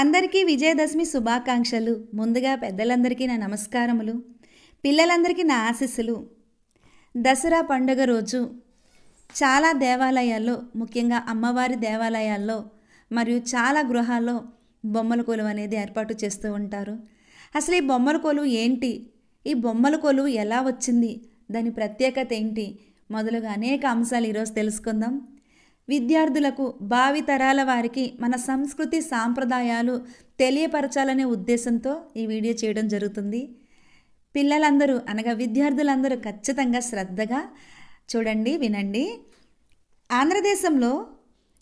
అందరికీ విజయదశమి శుభాకాంక్షలు ముందుగా పెద్దలందరికీ నా నమస్కారములు పిల్లలందరికీ నా ఆశీస్సులు దసరా పండుగ రోజు చాలా దేవాలయాల్లో ముఖ్యంగా అమ్మవారి దేవాలయాల్లో మరియు చాలా గృహాల్లో బొమ్మల కొలువు అనేది ఏర్పాటు చేస్తూ ఉంటారు అసలు ఈ బొమ్మల కొలువు ఏంటి ఈ బొమ్మల కొలువు ఎలా వచ్చింది దాని ప్రత్యేకత ఏంటి మొదలుగా అనేక అంశాలు ఈరోజు తెలుసుకుందాం విద్యార్థులకు భావి తరాల వారికి మన సంస్కృతి సాంప్రదాయాలు తెలియపరచాలనే ఉద్దేశంతో ఈ వీడియో చేయడం జరుగుతుంది పిల్లలందరూ అనగా విద్యార్థులందరూ ఖచ్చితంగా శ్రద్ధగా చూడండి వినండి ఆంధ్రదేశంలో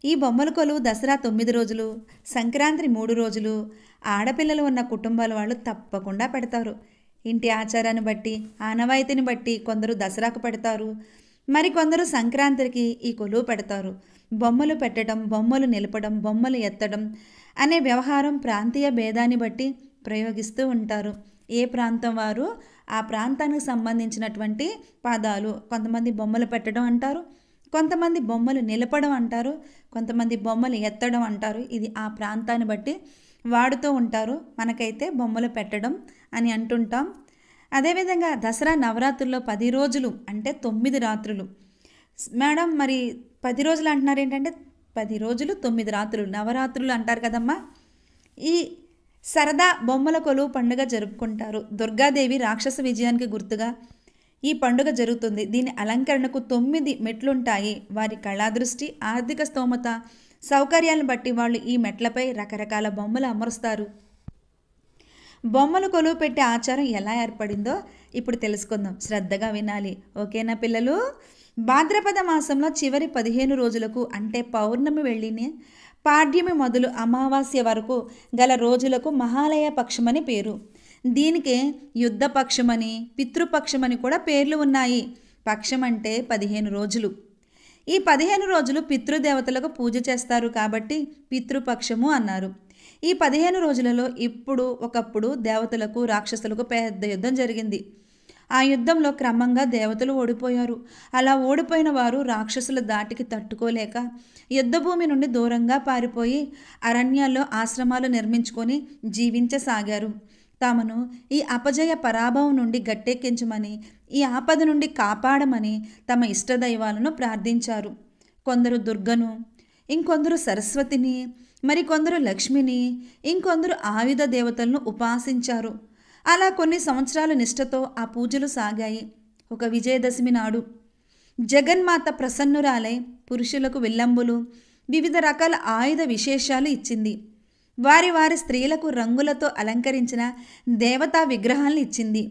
ఈ బొమ్మల కొలువు దసరా తొమ్మిది రోజులు సంక్రాంతి మూడు రోజులు ఆడపిల్లలు ఉన్న కుటుంబాల వాళ్ళు తప్పకుండా పెడతారు ఇంటి ఆచారాన్ని బట్టి ఆనవాయితీని బట్టి కొందరు దసరాకు పెడతారు మరికొందరు సంక్రాంతికి ఈ కొలువు పెడతారు బొమ్మలు పెట్టడం బొమ్మలు నిలపడం బొమ్మలు ఎత్తడం అనే వ్యవహారం ప్రాంతీయ భేదాన్ని బట్టి ప్రయోగిస్తూ ఉంటారు ఏ ప్రాంతం వారు ఆ ప్రాంతానికి సంబంధించినటువంటి పదాలు కొంతమంది బొమ్మలు పెట్టడం అంటారు కొంతమంది బొమ్మలు నిలపడం అంటారు కొంతమంది బొమ్మలు ఎత్తడం అంటారు ఇది ఆ ప్రాంతాన్ని బట్టి వాడుతూ ఉంటారు మనకైతే బొమ్మలు పెట్టడం అని అంటుంటాం అదేవిధంగా దసరా నవరాత్రుల్లో పది రోజులు అంటే తొమ్మిది రాత్రులు మేడం మరి పది రోజులు అంటున్నారు ఏంటంటే పది రోజులు తొమ్మిది రాత్రులు నవరాత్రులు అంటారు కదమ్మా ఈ సరదా బొమ్మల కొలువు పండుగ జరుపుకుంటారు దుర్గాదేవి రాక్షస విజయానికి గుర్తుగా ఈ పండుగ జరుగుతుంది దీని అలంకరణకు తొమ్మిది మెట్లుంటాయి వారి కళాదృష్టి ఆర్థిక స్తోమత సౌకర్యాలను బట్టి వాళ్ళు ఈ మెట్లపై రకరకాల బొమ్మలు అమరుస్తారు బొమ్మలు కొలువు పెట్టే ఆచారం ఎలా ఏర్పడిందో ఇప్పుడు తెలుసుకుందాం శ్రద్ధగా వినాలి ఓకేనా పిల్లలు భాద్రపద మాసంలో చివరి పదిహేను రోజులకు అంటే పౌర్ణమి వెళ్ళినే పాడ్యమి మొదలు అమావాస్య వరకు గల రోజులకు మహాలయ పక్షమని పేరు దీనికే యుద్ధపక్షమని పితృపక్షమని కూడా పేర్లు ఉన్నాయి పక్షం అంటే పదిహేను రోజులు ఈ పదిహేను రోజులు పితృదేవతలకు పూజ చేస్తారు కాబట్టి పితృపక్షము అన్నారు ఈ పదిహేను రోజులలో ఇప్పుడు ఒకప్పుడు దేవతలకు రాక్షసులకు పెద్ద యుద్ధం జరిగింది ఆ యుద్ధంలో క్రమంగా దేవతలు ఓడిపోయారు అలా ఓడిపోయిన వారు రాక్షసుల దాటికి తట్టుకోలేక యుద్ధభూమి నుండి దూరంగా పారిపోయి అరణ్యాల్లో ఆశ్రమాలు నిర్మించుకొని జీవించసాగారు తమను ఈ అపజయ పరాభవం నుండి గట్టెక్కించమని ఈ ఆపద నుండి కాపాడమని తమ ఇష్టదైవాలను ప్రార్థించారు కొందరు దుర్గను ఇంకొందరు సరస్వతిని మరికొందరు లక్ష్మిని ఇంకొందరు ఆయుధ దేవతలను ఉపాసించారు అలా కొన్ని సంవత్సరాల నిష్టతో ఆ పూజలు సాగాయి ఒక విజయదశమి నాడు జగన్మాత ప్రసన్నురాలై పురుషులకు విల్లంబులు వివిధ రకాల ఆయుధ విశేషాలు ఇచ్చింది వారి వారి స్త్రీలకు రంగులతో అలంకరించిన దేవతా విగ్రహాలను ఇచ్చింది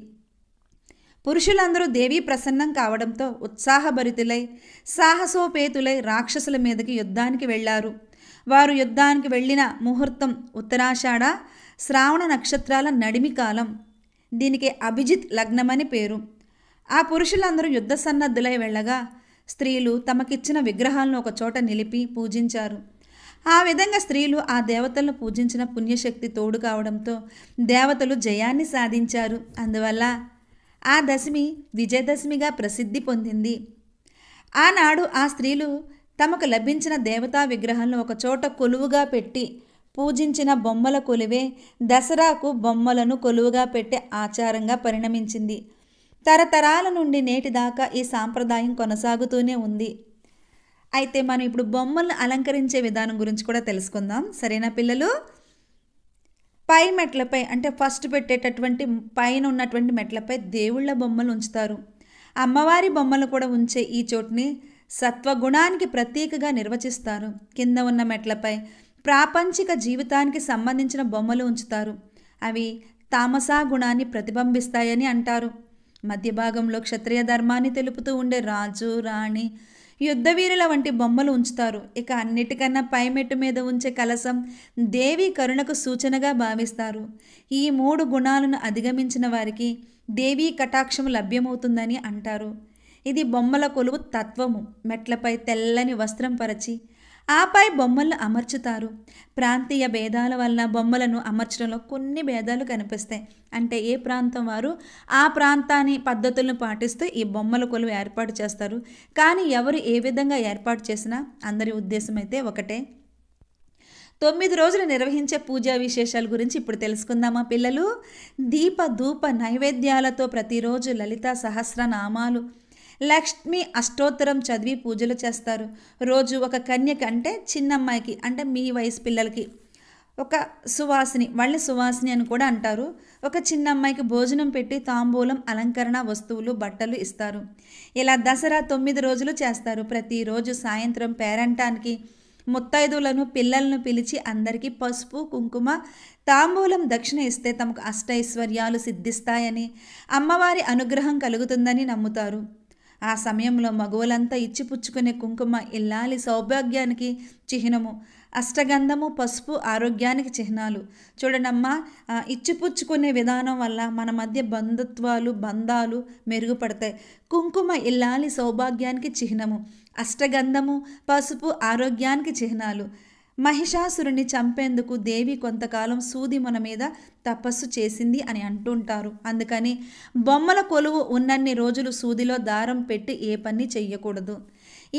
పురుషులందరూ దేవీ ప్రసన్నం కావడంతో ఉత్సాహభరితులై సాహసోపేతులై రాక్షసుల మీదకి యుద్ధానికి వెళ్ళారు వారు యుద్ధానికి వెళ్ళిన ముహూర్తం ఉత్తరాషాఢ శ్రావణ నక్షత్రాల నడిమి కాలం దీనికి అభిజిత్ లగ్నమని పేరు ఆ పురుషులందరూ యుద్ధ సన్నద్ధులై వెళ్ళగా స్త్రీలు తమకిచ్చిన విగ్రహాలను ఒక చోట నిలిపి పూజించారు ఆ విధంగా స్త్రీలు ఆ దేవతలను పూజించిన పుణ్యశక్తి తోడు కావడంతో దేవతలు జయాన్ని సాధించారు అందువల్ల ఆ దశమి విజయదశమిగా ప్రసిద్ధి పొందింది ఆనాడు ఆ స్త్రీలు తమకు లభించిన దేవతా విగ్రహాలను ఒక చోట కొలువుగా పెట్టి పూజించిన బొమ్మల కొలువే దసరాకు బొమ్మలను కొలువుగా పెట్టే ఆచారంగా పరిణమించింది తరతరాల నుండి నేటిదాకా ఈ సాంప్రదాయం కొనసాగుతూనే ఉంది అయితే మనం ఇప్పుడు బొమ్మలను అలంకరించే విధానం గురించి కూడా తెలుసుకుందాం సరేనా పిల్లలు పై మెట్లపై అంటే ఫస్ట్ పెట్టేటటువంటి పైన ఉన్నటువంటి మెట్లపై దేవుళ్ళ బొమ్మలు ఉంచుతారు అమ్మవారి బొమ్మలు కూడా ఉంచే ఈ చోటుని సత్వగుణానికి ప్రతీకగా నిర్వచిస్తారు కింద ఉన్న మెట్లపై ప్రాపంచిక జీవితానికి సంబంధించిన బొమ్మలు ఉంచుతారు అవి తామసా గుణాన్ని ప్రతిబింబిస్తాయని అంటారు మధ్య భాగంలో క్షత్రియ ధర్మాన్ని తెలుపుతూ ఉండే రాజు రాణి యుద్ధవీరుల వంటి బొమ్మలు ఉంచుతారు ఇక అన్నిటికన్నా పైమెట్టు మీద ఉంచే కలసం దేవి కరుణకు సూచనగా భావిస్తారు ఈ మూడు గుణాలను అధిగమించిన వారికి దేవీ కటాక్షం లభ్యమవుతుందని అంటారు ఇది బొమ్మల కొలువు తత్వము మెట్లపై తెల్లని వస్త్రం పరచి ఆపై బొమ్మలను అమర్చుతారు ప్రాంతీయ భేదాల వలన బొమ్మలను అమర్చడంలో కొన్ని భేదాలు కనిపిస్తాయి అంటే ఏ ప్రాంతం వారు ఆ ప్రాంతాన్ని పద్ధతులను పాటిస్తూ ఈ బొమ్మల కొలువు ఏర్పాటు చేస్తారు కానీ ఎవరు ఏ విధంగా ఏర్పాటు చేసినా అందరి ఉద్దేశం అయితే ఒకటే తొమ్మిది రోజులు నిర్వహించే పూజా విశేషాల గురించి ఇప్పుడు తెలుసుకుందామా పిల్లలు దీప ధూప నైవేద్యాలతో ప్రతిరోజు లలిత సహస్రనామాలు లక్ష్మి అష్టోత్తరం చదివి పూజలు చేస్తారు రోజు ఒక కన్యకి అంటే చిన్నమ్మాయికి అంటే మీ వయసు పిల్లలకి ఒక సువాసిని వాళ్ళ సువాసిని అని కూడా అంటారు ఒక చిన్న అమ్మాయికి భోజనం పెట్టి తాంబూలం అలంకరణ వస్తువులు బట్టలు ఇస్తారు ఇలా దసరా తొమ్మిది రోజులు చేస్తారు ప్రతిరోజు సాయంత్రం పేరంటానికి ముత్తైదులను పిల్లలను పిలిచి అందరికీ పసుపు కుంకుమ తాంబూలం దక్షిణ ఇస్తే తమకు అష్టైశ్వర్యాలు సిద్ధిస్తాయని అమ్మవారి అనుగ్రహం కలుగుతుందని నమ్ముతారు ఆ సమయంలో మగువలంతా ఇచ్చిపుచ్చుకునే కుంకుమ ఇల్లాలి సౌభాగ్యానికి చిహ్నము అష్టగంధము పసుపు ఆరోగ్యానికి చిహ్నాలు చూడనమ్మా ఇచ్చిపుచ్చుకునే విధానం వల్ల మన మధ్య బంధుత్వాలు బంధాలు మెరుగుపడతాయి కుంకుమ ఇల్లాలి సౌభాగ్యానికి చిహ్నము అష్టగంధము పసుపు ఆరోగ్యానికి చిహ్నాలు మహిషాసురుణ్ణి చంపేందుకు దేవి కొంతకాలం సూది మన మీద తపస్సు చేసింది అని అంటుంటారు అందుకని బొమ్మల కొలువు ఉన్నన్ని రోజులు సూదిలో దారం పెట్టి ఏ పని చెయ్యకూడదు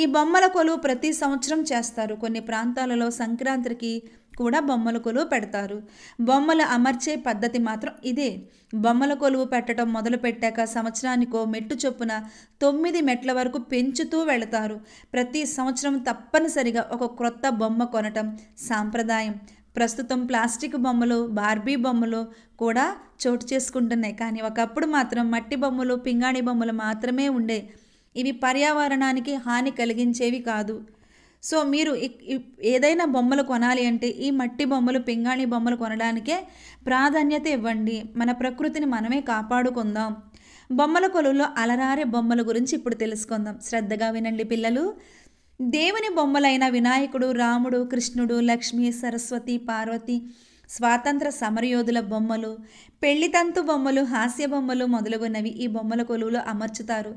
ఈ బొమ్మల కొలువు ప్రతి సంవత్సరం చేస్తారు కొన్ని ప్రాంతాలలో సంక్రాంతికి కూడా బొమ్మల కొలువు పెడతారు బొమ్మలు అమర్చే పద్ధతి మాత్రం ఇదే బొమ్మల కొలువు పెట్టడం మొదలు పెట్టాక సంవత్సరానికో మెట్టు చొప్పున తొమ్మిది మెట్ల వరకు పెంచుతూ వెళతారు ప్రతి సంవత్సరం తప్పనిసరిగా ఒక క్రొత్త బొమ్మ కొనటం సాంప్రదాయం ప్రస్తుతం ప్లాస్టిక్ బొమ్మలు బార్బీ బొమ్మలు కూడా చోటు చేసుకుంటున్నాయి కానీ ఒకప్పుడు మాత్రం మట్టి బొమ్మలు పింగాణి బొమ్మలు మాత్రమే ఉండే ఇవి పర్యావరణానికి హాని కలిగించేవి కాదు సో మీరు ఏదైనా బొమ్మలు కొనాలి అంటే ఈ మట్టి బొమ్మలు పింగాణి బొమ్మలు కొనడానికే ప్రాధాన్యత ఇవ్వండి మన ప్రకృతిని మనమే కాపాడుకుందాం బొమ్మల కొలువులో అలరారే బొమ్మల గురించి ఇప్పుడు తెలుసుకుందాం శ్రద్ధగా వినండి పిల్లలు దేవుని బొమ్మలైన వినాయకుడు రాముడు కృష్ణుడు లక్ష్మి సరస్వతి పార్వతి స్వాతంత్ర సమరయోధుల బొమ్మలు పెళ్లితంతు బొమ్మలు హాస్య బొమ్మలు మొదలగునవి ఈ బొమ్మల కొలువులో అమర్చుతారు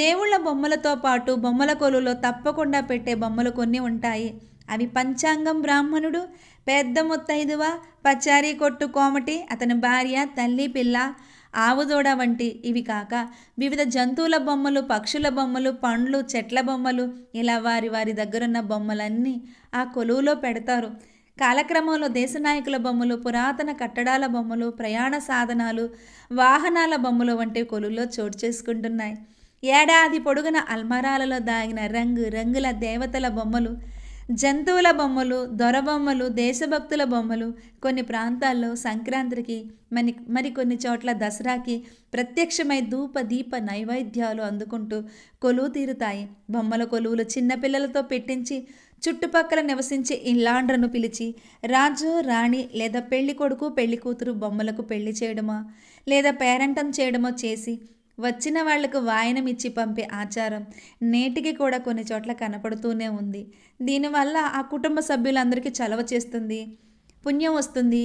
దేవుళ్ళ బొమ్మలతో పాటు బొమ్మల కొలువులో తప్పకుండా పెట్టే బొమ్మలు కొన్ని ఉంటాయి అవి పంచాంగం బ్రాహ్మణుడు పెద్ద ముత్తైదువ పచారీ కొట్టు కోమటి అతని భార్య తల్లి పిల్ల ఆవుదోడ వంటి ఇవి కాక వివిధ జంతువుల బొమ్మలు పక్షుల బొమ్మలు పండ్లు చెట్ల బొమ్మలు ఇలా వారి వారి దగ్గరున్న బొమ్మలన్నీ ఆ కొలువులో పెడతారు కాలక్రమంలో దేశ నాయకుల బొమ్మలు పురాతన కట్టడాల బొమ్మలు ప్రయాణ సాధనాలు వాహనాల బొమ్మలు వంటి కొలుల్లో చోటు చేసుకుంటున్నాయి ఏడాది పొడుగున అల్మారాలలో దాగిన రంగు రంగుల దేవతల బొమ్మలు జంతువుల బొమ్మలు దొరబొమ్మలు దేశభక్తుల బొమ్మలు కొన్ని ప్రాంతాల్లో సంక్రాంతికి మరి మరికొన్ని చోట్ల దసరాకి ప్రత్యక్షమై ధూప దీప నైవేద్యాలు అందుకుంటూ కొలువు తీరుతాయి బొమ్మల కొలువులు చిన్నపిల్లలతో పెట్టించి చుట్టుపక్కల నివసించే ఇల్లాండ్రను పిలిచి రాజు రాణి లేదా పెళ్లి కొడుకు పెళ్లి కూతురు బొమ్మలకు పెళ్లి చేయడమా లేదా పేరంటం చేయడమో చేసి వచ్చిన వాళ్లకు వాయనమిచ్చి ఇచ్చి పంపే ఆచారం నేటికి కూడా కొన్ని చోట్ల కనపడుతూనే ఉంది దీనివల్ల ఆ కుటుంబ సభ్యులందరికీ చలవ చేస్తుంది పుణ్యం వస్తుంది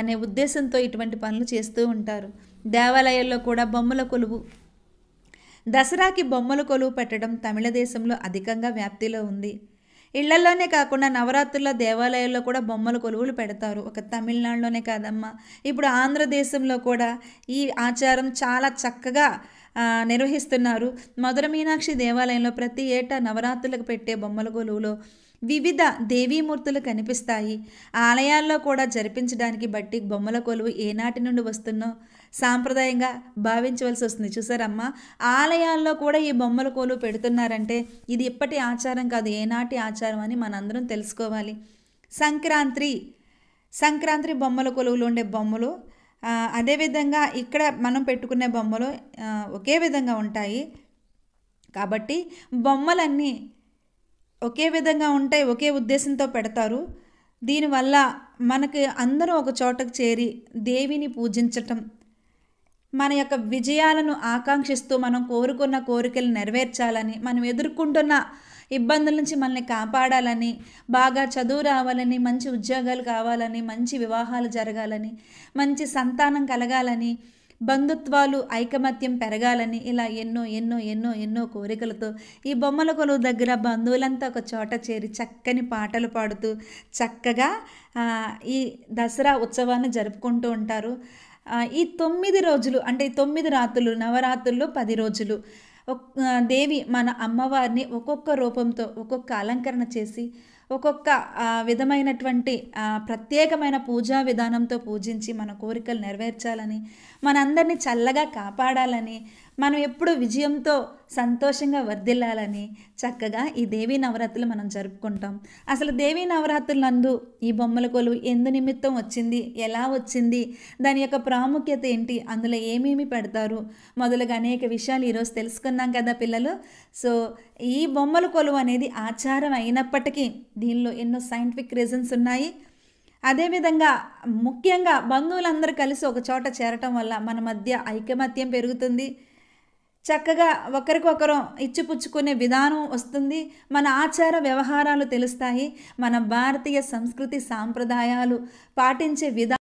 అనే ఉద్దేశంతో ఇటువంటి పనులు చేస్తూ ఉంటారు దేవాలయాల్లో కూడా బొమ్మల కొలువు దసరాకి బొమ్మల కొలువు పెట్టడం తమిళ దేశంలో అధికంగా వ్యాప్తిలో ఉంది ఇళ్లలోనే కాకుండా నవరాత్రుల దేవాలయాల్లో కూడా బొమ్మల కొలువులు పెడతారు ఒక తమిళనాడులోనే కాదమ్మా ఇప్పుడు ఆంధ్రదేశంలో కూడా ఈ ఆచారం చాలా చక్కగా నిర్వహిస్తున్నారు మధుర మీనాక్షి దేవాలయంలో ప్రతి ఏటా నవరాత్రులకు పెట్టే బొమ్మల కొలువులో వివిధ దేవీమూర్తులు కనిపిస్తాయి ఆలయాల్లో కూడా జరిపించడానికి బట్టి బొమ్మల కొలువు ఏనాటి నుండి వస్తున్నో సాంప్రదాయంగా భావించవలసి వస్తుంది చూసారమ్మా ఆలయాల్లో కూడా ఈ బొమ్మల కొలువు పెడుతున్నారంటే ఇది ఇప్పటి ఆచారం కాదు ఏనాటి ఆచారం అని మనందరం తెలుసుకోవాలి సంక్రాంతి సంక్రాంతి బొమ్మల కొలువులు ఉండే బొమ్మలు అదేవిధంగా ఇక్కడ మనం పెట్టుకునే బొమ్మలు ఒకే విధంగా ఉంటాయి కాబట్టి బొమ్మలన్నీ ఒకే విధంగా ఉంటాయి ఒకే ఉద్దేశంతో పెడతారు దీనివల్ల మనకి అందరూ ఒక చోటకు చేరి దేవిని పూజించటం మన యొక్క విజయాలను ఆకాంక్షిస్తూ మనం కోరుకున్న కోరికలు నెరవేర్చాలని మనం ఎదుర్కొంటున్న ఇబ్బందుల నుంచి మనల్ని కాపాడాలని బాగా చదువు రావాలని మంచి ఉద్యోగాలు కావాలని మంచి వివాహాలు జరగాలని మంచి సంతానం కలగాలని బంధుత్వాలు ఐకమత్యం పెరగాలని ఇలా ఎన్నో ఎన్నో ఎన్నో ఎన్నో కోరికలతో ఈ బొమ్మల కొలువు దగ్గర బంధువులంతా ఒక చోట చేరి చక్కని పాటలు పాడుతూ చక్కగా ఈ దసరా ఉత్సవాన్ని జరుపుకుంటూ ఉంటారు ఈ తొమ్మిది రోజులు అంటే తొమ్మిది రాత్రులు నవరాత్రుల్లో పది రోజులు దేవి మన అమ్మవారిని ఒక్కొక్క రూపంతో ఒక్కొక్క అలంకరణ చేసి ఒక్కొక్క విధమైనటువంటి ప్రత్యేకమైన పూజా విధానంతో పూజించి మన కోరికలు నెరవేర్చాలని మనందరినీ చల్లగా కాపాడాలని మనం ఎప్పుడు విజయంతో సంతోషంగా వర్ధిల్లాలని చక్కగా ఈ దేవీ నవరాత్రులు మనం జరుపుకుంటాం అసలు దేవీ నవరాత్రులందు ఈ బొమ్మల కొలువు ఎందు నిమిత్తం వచ్చింది ఎలా వచ్చింది దాని యొక్క ప్రాముఖ్యత ఏంటి అందులో ఏమేమి పెడతారు మొదలుగా అనేక విషయాలు ఈరోజు తెలుసుకున్నాం కదా పిల్లలు సో ఈ బొమ్మల కొలువు అనేది ఆచారం అయినప్పటికీ దీనిలో ఎన్నో సైంటిఫిక్ రీజన్స్ ఉన్నాయి అదేవిధంగా ముఖ్యంగా బంధువులందరూ కలిసి ఒక చోట చేరటం వల్ల మన మధ్య ఐకమత్యం పెరుగుతుంది చక్కగా ఒకరికొకరు ఇచ్చిపుచ్చుకునే విధానం వస్తుంది మన ఆచార వ్యవహారాలు తెలుస్తాయి మన భారతీయ సంస్కృతి సాంప్రదాయాలు పాటించే విధానం